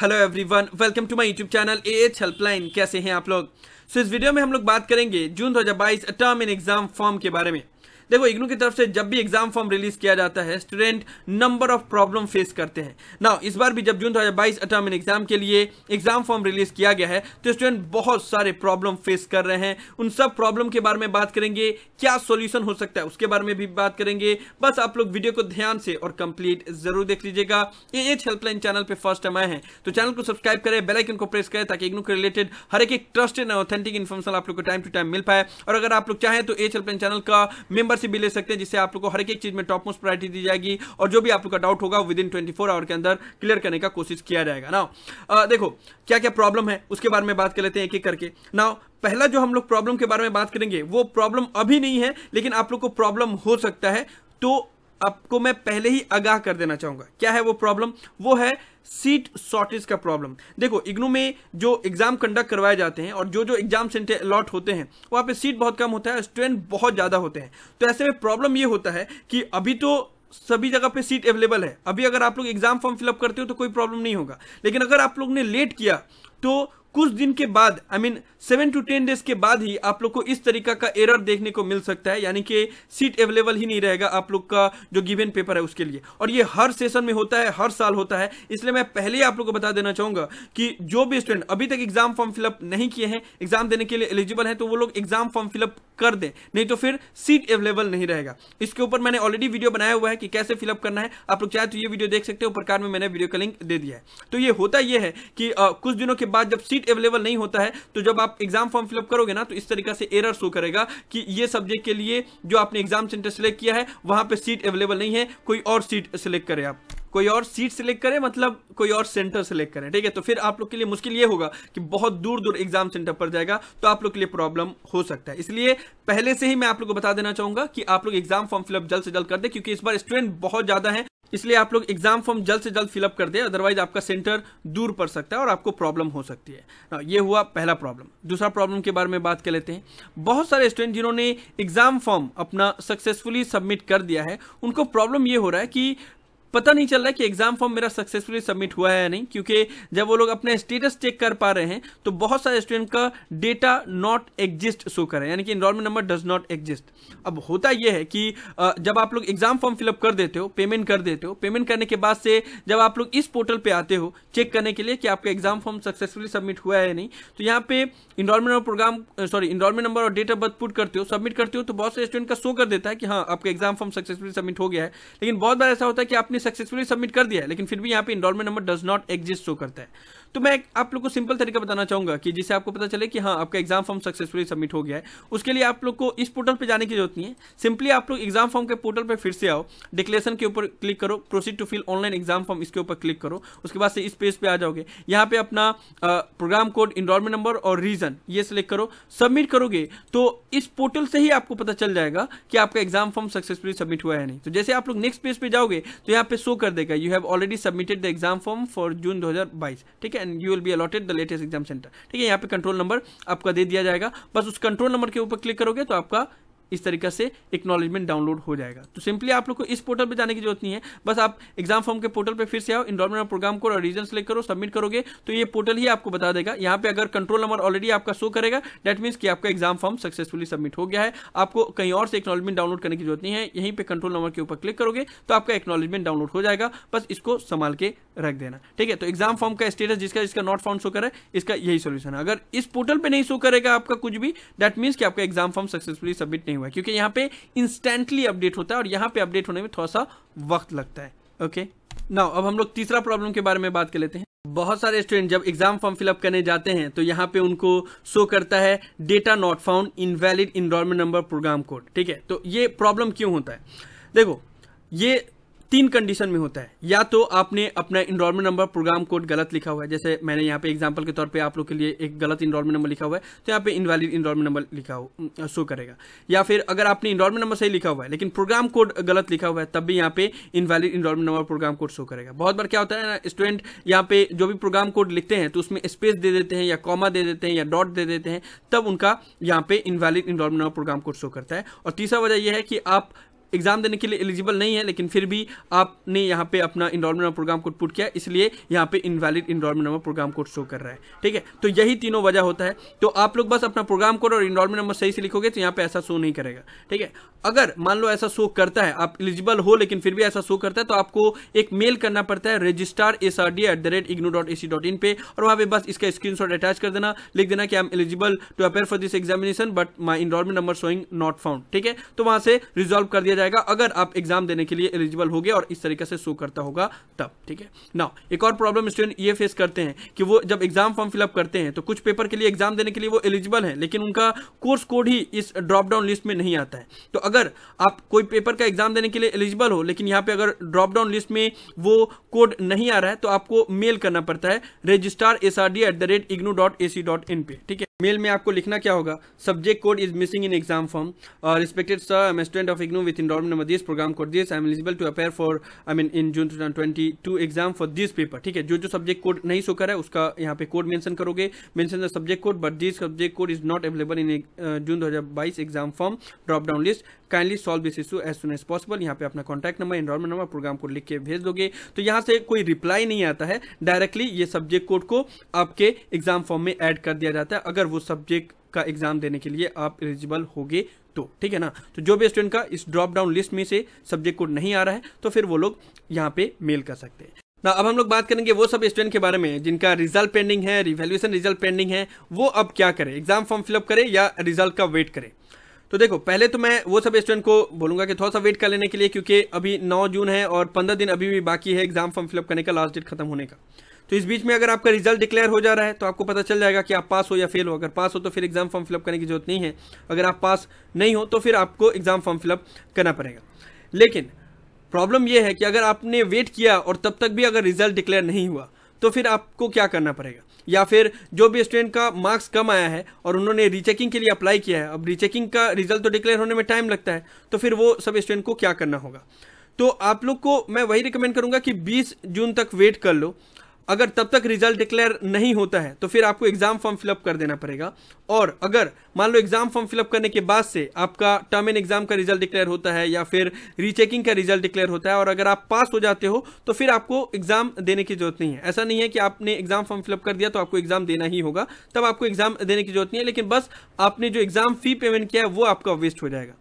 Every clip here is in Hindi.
Hello everyone welcome to my YouTube channel A H helpline कैसे हैं आप लोग सो so, इस वीडियो में हम लोग बात करेंगे June 2022 term end exam form के बारे में देखो इग्नू की तरफ से जब भी एग्जाम फॉर्म रिलीज किया जाता है student number of problem face करते हैं ना इस बार भी जब जून दो हजार एग्जाम के लिए एग्जाम फॉर्म रिलीज किया गया है तो स्टूडेंट बहुत सारे प्रॉब्लम फेस कर रहे हैं उन सब प्रॉब्लम के बारे में बात करेंगे क्या सोल्यूशन हो सकता है उसके बारे में भी बात करेंगे बस आप लोग वीडियो को ध्यान से और कंप्लीट जरूर देख लीजिएगा ये एच हेल्पलाइन चैनल पर फर्स्ट टाइम आए हैं तो चैनल को सब्सक्राइब करें बेलाइकन को प्रेस करें ताकि इग्नू के रिलेटेड हर एक ट्रस्टेड ऑथेंटिक इन्फॉर्मेशन आप लोग को टाइम टू टाइम मिल पाए और अगर आप लोग चाहें तो एच हेल्पलाइन चैनल का मेंबर से भी ले सकते हैं जिससे आप लोग को हर एक चीज में टॉप मोस्ट प्रायोरिटी दी जाएगी और जो भी आप लोग का डाउट होगा विद इन ट्वेंटी आवर के अंदर क्लियर करने का कोशिश किया जाएगा ना देखो क्या क्या प्रॉब्लम है उसके बारे में बात कर लेते हैं एक एक करके ना पहला जो हम लोग प्रॉब्लम के बारे में बात करेंगे वो प्रॉब्लम अभी नहीं है लेकिन आप लोग को प्रॉब्लम हो सकता है तो आपको मैं पहले ही आगाह कर देना चाहूंगा क्या है वो प्रॉब्लम वो है सीट शॉर्टेज का प्रॉब्लम देखो इग्नू में जो एग्जाम कंडक्ट करवाए जाते हैं और जो जो एग्जाम सेंटर अलॉट होते हैं वहां पे सीट बहुत कम होता है स्टूडेंट बहुत ज़्यादा होते हैं तो ऐसे में प्रॉब्लम ये होता है कि अभी तो सभी जगह पे सीट अवेलेबल है अभी अगर आप लोग एग्जाम फॉर्म फिलअप करते हो तो कोई प्रॉब्लम नहीं होगा लेकिन अगर आप लोग ने लेट किया तो कुछ दिन के बाद I mean seven to ten days के बाद ही आप लोग को इस तरीका का एरर देखने को मिल सकता है यानी कि सीट अवेलेबल ही नहीं रहेगा आप लोग का जो गिवेन पेपर है उसके लिए और ये हर सेशन में होता है हर साल होता है इसलिए मैं पहले आप लोग को बता देना चाहूंगा कि जो भी स्टूडेंट अभी तक एग्जाम फॉर्म फिलअप नहीं किए हैं एग्जाम देने के लिए एलिजिबल है तो वो लोग एग्जाम फॉर्म फिलअप कर दें नहीं तो फिर सीट अवेलेबल नहीं रहेगा इसके ऊपर मैंने ऑलरेडी वीडियो बनाया हुआ है कि कैसे फिलअप करना है आप लोग चाहे तो ये वीडियो देख सकते हो ऊपर कार में मैंने वीडियो का लिंक दे दिया है तो ये होता यह है कि आ, कुछ दिनों के बाद जब सीट अवेलेबल नहीं होता है तो जब आप एग्जाम फॉर्म फिलअप करोगे ना तो इस तरीके से एरर शो करेगा कि ये सब्जेक्ट के लिए जो आपने एग्जाम सेंटर सेलेक्ट किया है वहां पर सीट अवेलेबल नहीं है कोई और सीट सेलेक्ट करें आप कोई और सीट सेलेक्ट करें मतलब कोई और सेंटर सेलेक्ट करें ठीक है तो फिर आप लोग के लिए मुश्किल ये होगा कि बहुत दूर दूर एग्जाम सेंटर पर जाएगा तो आप लोग के लिए प्रॉब्लम हो सकता है इसलिए पहले से ही मैं आप लोग को बता देना चाहूंगा कि आप लोग एग्जाम फॉर्म फिलअप जल्द से जल्द कर दे क्योंकि इस बार स्टूडेंट बहुत ज्यादा है इसलिए आप लोग एग्जाम फॉर्म जल्द से जल्द फिलअप कर दे अदरवाइज आपका सेंटर दूर पड़ सकता है और आपको प्रॉब्लम हो सकती है हाँ, ये हुआ पहला प्रॉब्लम दूसरा प्रॉब्लम के बारे में बात कर लेते हैं बहुत सारे स्टूडेंट जिन्होंने एग्जाम फॉर्म अपना सक्सेसफुली सबमिट कर दिया है उनको प्रॉब्लम ये हो रहा है कि पता नहीं चल रहा कि एग्जाम फॉर्म मेरा सक्सेसफुली सबमिट हुआ है या नहीं क्योंकि जब वो लोग अपने स्टेटस चेक कर पा रहे हैं तो बहुत सारे स्टूडेंट का डेटा नॉट एग्जिस्ट शो कर रहे हैं यानी कि enrolment number does not exist अब होता यह है कि जब आप लोग एग्जाम फॉर्म फिलअप कर देते हो पेमेंट कर देते हो पेमेंट करने के बाद से जब आप लोग इस पोर्टल पर आते हो चेक करने के लिए कि आपका एग्जाम फॉर्म सक्सेसफुली सबमिट हुआ है या नहीं तो यहाँ पे enrolment number programme sorry enrolment number और डेट ऑफ बर्थ पुट करते हो सबमिट करते हो तो बहुत सारे स्टूडेंट का शो कर देता है कि हाँ आपका एग्जाम फॉर्म सक्सेसफुली सबमिट हो गया है लेकिन बहुत बार ऐसा होता है कि आपने सक्सेसफुली सबमिट कर दिया है लेकिन फिर भी यहाँ पे enrolment number does not exist show करता है तो मैं आप लोग को सिंपल तरीका बताना चाहूंगा कि जिससे आपको पता चले कि हाँ आपका एग्जाम फॉर्म सक्सेसफुली सबमिट हो गया है उसके लिए आप लोग को इस पोर्टल पर जाने की जरूरत नहीं है सिंपली आप लोग एग्जाम फॉर्म के पोर्टल पर फिर से आओ डिक्लेरेशन के ऊपर क्लिक करो proceed to fill online exam form इसके ऊपर क्लिक करो उसके बाद से इस पेज पर आ जाओगे यहाँ पे अपना प्रोग्राम कोड इनरोलमेंट नंबर और रीजन ये सिलेक्ट करो सबमिट करोगे तो इस पोर्टल से ही आपको पता चल जाएगा कि आपका एग्जाम फॉर्म सक्सेसफुली सबमिट हुआ है नहीं तो जैसे आप लोग नेक्स्ट पेज पे जाओगे तो यहाँ पे शो कर देगा you have already submitted the exam form for June 2022 ठीक है and you will be allotted the latest exam centre ठीक है यहाँ पे कंट्रोल नंबर आपका दे दिया जाएगा बस उस कंट्रोल नंबर के ऊपर क्लिक करोगे तो आपका इस तरीके से एक्नॉलेजमेंट डाउनलोड हो जाएगा तो सिंपली आप लोग को इस पोर्टल पे जाने की जरूरत नहीं है बस आप एग्जाम फॉर्म के पोर्टल पे फिर से आओ इनमेंट प्रोग्राम को और रीजन सेलेक्ट करो सबमिट करोगे तो ये पोर्टल ही आपको बता देगा यहाँ पे अगर कंट्रोल नंबर ऑलरेडी आपका शो करेगा डेट मीन्स कि आपका एग्जाम फॉर्म सक्सेसफुली सबमिट हो गया है आपको कहीं और से एक्नॉलेजमेंट डाउनलोड करने की जरूरत नहीं है यहीं पर कंट्रोल नंबर के ऊपर क्लिक करोगे तो आपका एक्नॉलेजमेंट डाउनलोड हो जाएगा बस इसको संभाल के रख देना ठीक है तो एग्जाम फॉर्म का स्टेटस जिसका जिसका नॉट फॉर्म शो करे इसका यही सोल्यूशन है अगर इस पोर्टल पर नहीं शो करेगा आपका कुछ भी डेट मीन्स कि आपका एग्जाम फॉर्म सक्सेसफुली सबमिट नहीं हुआ क्योंकि यहाँ पे इंस्टेंटली अपडेट होता है और यहाँ पे अपडेट होने में थोड़ा सा वक्त लगता है ओके नाउ अब हम लोग तीसरा प्रॉब्लम के बारे में बात कर लेते हैं बहुत सारे स्टूडेंट जब एग्जाम फॉर्म फिलअप करने जाते हैं तो यहाँ पे उनको शो करता है data not found invalid enrolment number programme code ठीक है तो ये प्रॉब्लम क्यों होता है देखो ये तीन कंडीशन में होता है या तो आपने अपना इनरोलमेंट नंबर प्रोग्राम कोड गलत लिखा हुआ है जैसे मैंने यहाँ पे एग्जांपल के तौर पे आप लोग के लिए एक गलत इनरोलमेंट नंबर लिखा हुआ है तो यहाँ पे इनवैलिड इनरोलमेंट नंबर लिखा हुआ शो करेगा या फिर अगर आपने इनरोलमेंट नंबर सही लिखा हुआ है लेकिन प्रोग्राम कोड गलत लिखा हुआ है तब भी यहाँ पे invalid enrolment number programme code show करेगा बहुत बार क्या होता है ना स्टूडेंट यहाँ पे जो भी प्रोग्राम कोड लिखते हैं तो उसमें स्पेस दे देते हैं या कॉमा दे देते हैं या डॉट दे देते हैं तब उनका यहाँ पे invalid enrolment number programme code show करता है और तीसरा वजह यह है कि आप एग्ज़ाम देने के लिए एलिजिबल नहीं है लेकिन फिर भी आपने यहाँ पे अपना enrolment number programme code put किया इसलिए यहाँ पे invalid enrolment number programme code show कर रहा है ठीक है तो यही तीनों वजह होता है तो आप लोग बस अपना प्रोग्राम कोड और इनरोलमेंट नंबर सही से लिखोगे तो यहाँ पे ऐसा शो नहीं करेगा ठीक है अगर मान लो ऐसा शो करता है आप एलिजिबल हो लेकिन फिर भी ऐसा शो करता है तो आपको एक मेल करना पड़ता है registrar S R D at the rate IGNOU dot A C dot in पे और वहाँ पे बस इसका स्क्रीन अटैच कर देना लिख देना कि I am eligible to appear for this examination but my enrolment number showing not found ठीक है तो वहाँ से रिजॉल्व कर दिया जाएगा अगर आप एग्जाम देने के लिए एलिजिबल हो गए और इस तरीके से शो करता होगा तब ठीक है ना एक और प्रॉब्लम स्टूडेंट ये फेस करते हैं कि वो जब एग्जाम फॉर्म फिलअप करते हैं तो कुछ पेपर के लिए एग्जाम देने के लिए वो एलिजिबल है लेकिन उनका कोर्स कोड ही इस ड्रॉप डाउन लिस्ट में नहीं आता है तो अगर आप कोई पेपर का एग्जाम देने के लिए एलिजिबल हो लेकिन यहाँ पे अगर ड्रॉप डाउन लिस्ट में वो कोड नहीं आ रहा है तो आपको मेल करना पड़ता है registrar S R D at the rate IGNOU dot A C dot in पे ठीक है मेल में आपको लिखना क्या होगा subject code is missing in exam form respected sir I am student of IGNOU with enrolment number this programme code this I am eligible to appear for I mean in June two twenty two exam for this paper ठीक है जो जो सब्जेक्ट कोड नहीं सो कर है उसका यहाँ पे कोड मेंशन करोगे mention the subject code but this subject code is not available in June दो exam form drop down list kindly solve this issue as soon as possible यहाँ पे अपना contact number enrolment number programme को लिख के भेज दोगे तो यहाँ से कोई रिप्लाई नहीं आता है डायरेक्टली ये सब्जेक्ट कोड को आपके एग्जाम फॉर्म में एड कर दिया जाता है अगर वो सब्जेक्ट का एग्जाम देने के लिए आप एलिजिबल होगे तो ठीक है ना तो जो भी स्टूडेंट का इस ड्रॉप डाउन लिस्ट में से सब्जेक्ट कोड नहीं आ रहा है तो फिर वो लोग यहाँ पे मेल कर सकते हैं ना अब हम लोग बात करेंगे वो सब स्टूडेंट के बारे में जिनका रिजल्ट पेंडिंग है रिवेल्यूशन रिजल्ट पेंडिंग है वो अब क्या करें एग्जाम फॉर्म फिलअप करें या रिजल्ट का वेट करें तो देखो पहले तो मैं वो सब स्टूडेंट को बोलूंगा कि थोड़ा सा वेट कर लेने के लिए क्योंकि अभी 9 जून है और 15 दिन अभी भी बाकी है एग्जाम फॉर्म फिलअप करने का लास्ट डेट खत्म होने का तो इस बीच में अगर आपका रिजल्ट डिक्लेयर हो जा रहा है तो आपको पता चल जाएगा कि आप पास हो या फेल हो अगर पास हो तो फिर एग्जाम फॉर्म फिलअप करने की जरूरत नहीं है अगर आप पास नहीं हो तो फिर आपको एग्जाम फॉर्म फिलअप करना पड़ेगा लेकिन प्रॉब्लम यह है कि अगर आपने वेट किया और तब तक भी अगर रिजल्ट डिक्लेयर नहीं हुआ तो फिर आपको क्या करना पड़ेगा या फिर जो भी स्टूडेंट का मार्क्स कम आया है और उन्होंने रीचेकिंग के लिए अप्लाई किया है अब रीचेकिंग का रिजल्ट तो डिक्लेयर होने में टाइम लगता है तो फिर वो सब स्टूडेंट को क्या करना होगा तो आप लोग को मैं वही रिकमेंड करूंगा कि 20 जून तक वेट कर लो अगर तब तक रिजल्ट डिक्लेयर नहीं होता है तो फिर आपको एग्जाम फॉर्म फिलअप कर देना पड़ेगा और अगर मान लो एग्जाम फॉर्म फिलअप करने के बाद से आपका टर्म एंड एग्जाम का रिजल्ट डिक्लेयर होता है या फिर रीचेकिंग का रिजल्ट डिक्लेयर होता है और अगर आप पास हो जाते हो तो फिर आपको एग्जाम देने की जरूरत नहीं है ऐसा नहीं है कि आपने एग्जाम फॉर्म फिलअप कर दिया तो आपको एग्जाम देना ही होगा तब आपको एग्जाम देने की जरूरत नहीं है लेकिन बस आपने जो एग्जाम फी पेमेंट किया है वो आपका वेस्ट हो जाएगा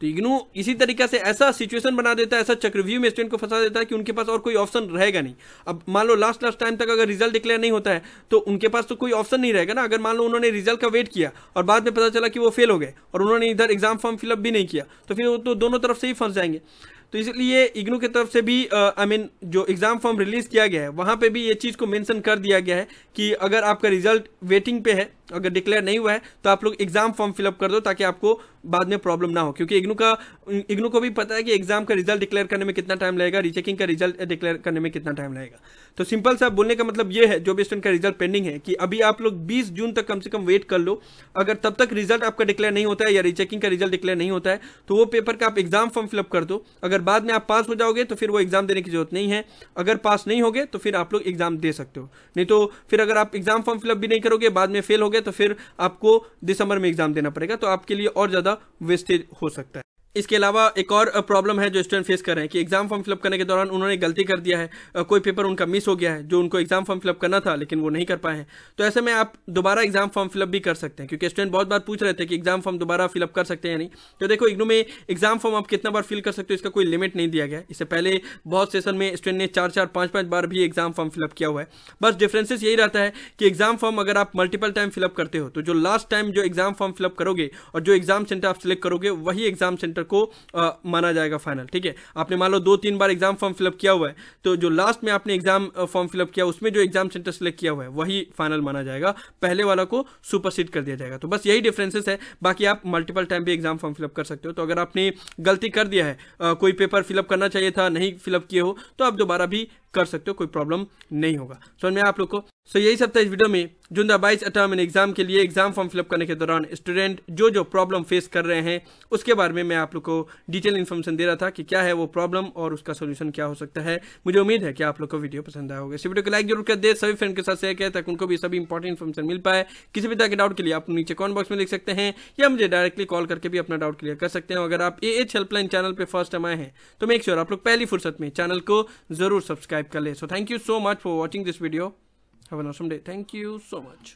तो इग्नू इसी तरीके से ऐसा सिचुएशन बना देता है ऐसा चक्रव्यूह में स्टूडेंट को फंसा देता है कि उनके पास और कोई ऑप्शन रहेगा नहीं अब मान लो लास्ट लास्ट टाइम तक अगर रिजल्ट डिक्लेयर नहीं होता है तो उनके पास तो कोई ऑप्शन नहीं रहेगा ना अगर मान लो उन्होंने रिजल्ट का वेट किया और बाद में पता चला कि वो फेल हो गए और उन्होंने इधर एग्जाम फॉर्म फिलअप भी नहीं किया तो फिर वो तो दोनों तरफ से ही फंस जाएंगे तो इसलिए इग्नू की तरफ से भी आई मीन जो एग्ज़ाम फॉर्म रिलीज़ किया गया है वहाँ पे भी ये चीज़ को मेंशन कर दिया गया है कि अगर आपका रिजल्ट वेटिंग पे है अगर डिक्लेयर नहीं हुआ है तो आप लोग एग्ज़ाम फॉर्म फिलअप कर दो ताकि आपको बाद में प्रॉब्लम ना हो क्योंकि इग्नू का इग्नू को भी पता है कि एग्जाम का रिजल्ट डिक्लेयर करने में कितना टाइम लगेगा रीचेकिंग का रिजल्ट डिक्लेयर करने में कितना टाइम लगेगा तो सिंपल सा बोलने का मतलब ये है जो भी स्टूडेंट का रिजल्ट पेंडिंग है कि अभी आप लोग बीस जून तक कम से कम वेट कर लो अगर तब तक रिजल्ट आपका डिक्लेयर नहीं होता है या रीचेकिंग का रिजल्ट डिक्लेयर नहीं होता है तो वो पेपर का आप एग्जाम फॉर्म फिलअप कर दो अगर बाद में आप पास हो जाओगे तो फिर वो एग्जाम देने की जरूरत नहीं है अगर पास नहीं होगे तो फिर आप लोग एग्जाम दे सकते हो नहीं तो फिर अगर आप एग्जाम फॉर्म फिलअप भी नहीं करोगे बाद में फेल हो गए तो फिर आपको दिसंबर में एग्जाम देना पड़ेगा तो आपके लिए और ज़्यादा ज़्यादा वेस्टेज हो सकता है इसके अलावा एक और प्रॉब्लम है जो स्टूडेंट फेस कर रहे हैं कि एग्जाम फॉर्म फिलअप करने के दौरान उन्होंने गलती कर दिया है कोई पेपर उनका मिस हो गया है जो उनको एग्जाम फॉर्म फिलअप करना था लेकिन वो नहीं कर पाए हैं तो ऐसे में आप दोबारा एग्जाम फॉर्म फिलअप भी कर सकते हैं क्योंकि स्टूडेंट बहुत बार पूछ रहे थे कि एग्जाम फॉर्म दोबारा फिलअप कर सकते हैं या नहीं तो देखो इग्नू में एग्जाम फॉर्म आप कितना बार फिल कर सकते हो इसका कोई लिमिट नहीं दिया गया इससे पहले बहुत सेशन में स्टूडेंट ने चार चार पाँच पाँच बार भी एग्जाम फॉर्म फिलअप किया हुआ है बस डिफ्रेंसेस यही रहता है कि एग्जाम फॉर्म अगर आप मल्टीपल टाइम फिलअप करते हो तो जो लास्ट टाइम जो एग्जाम फॉर्म फिलअप करोगे और जो एग्जाम सेंटर आप सिलेक्ट करोगे वही एग्जाम सेंटर चैप्टर को आ, माना जाएगा फाइनल ठीक है आपने मान लो दो तीन बार एग्जाम फॉर्म फिलअप किया हुआ है तो जो लास्ट में आपने एग्जाम फॉर्म फिलअप किया उसमें जो एग्जाम सेंटर सेलेक्ट किया हुआ है वही फाइनल माना जाएगा पहले वाला को सुपरसीड कर दिया जाएगा तो बस यही डिफ्रेंसेस है बाकी आप मल्टीपल टाइम भी एग्जाम फॉर्म फिलअप कर सकते हो तो अगर आपने गलती कर दिया है आ, कोई पेपर फिलअप करना चाहिए था नहीं फिलअप किए हो तो आप दोबारा भी कर सकते हो कोई प्रॉब्लम नहीं होगा समझ में आप लोग को सो so, यही सब था इस वीडियो में जून बाईस अठावन एग्जाम के लिए एग्जाम फॉर्म फिलअप करने के दौरान स्टूडेंट जो जो प्रॉब्लम फेस कर रहे हैं उसके बारे में मैं आप लोग को डिटेल इन्फॉर्मेशन दे रहा था कि क्या है वो प्रॉब्लम और उसका सोल्यूशन क्या हो सकता है मुझे उम्मीद है कि आप लोग को वीडियो पसंद आया होगा इस वीडियो को लाइक जरूर कर दे सभी फ्रेंड के साथ शेयर करें ताकि उनको भी सभी इंपॉर्टेंट इन्फॉर्मेशन मिल पाए किसी भी तरह के डाउट के लिए आप नीचे कॉमेंट बॉक्स में लिख सकते हैं या मुझे डायरेक्टली कॉल करके भी अपना डाउट क्लियर कर सकते हैं अगर आप ए एच हेल्पलाइन चैनल पर फर्स्ट टाइम आए हैं तो मेक श्योर आप लोग पहली फुर्सत में चैनल को जरूर सब्सक्राइब कर ले so thank you so much for watching this video Have an awesome day. Thank you so much.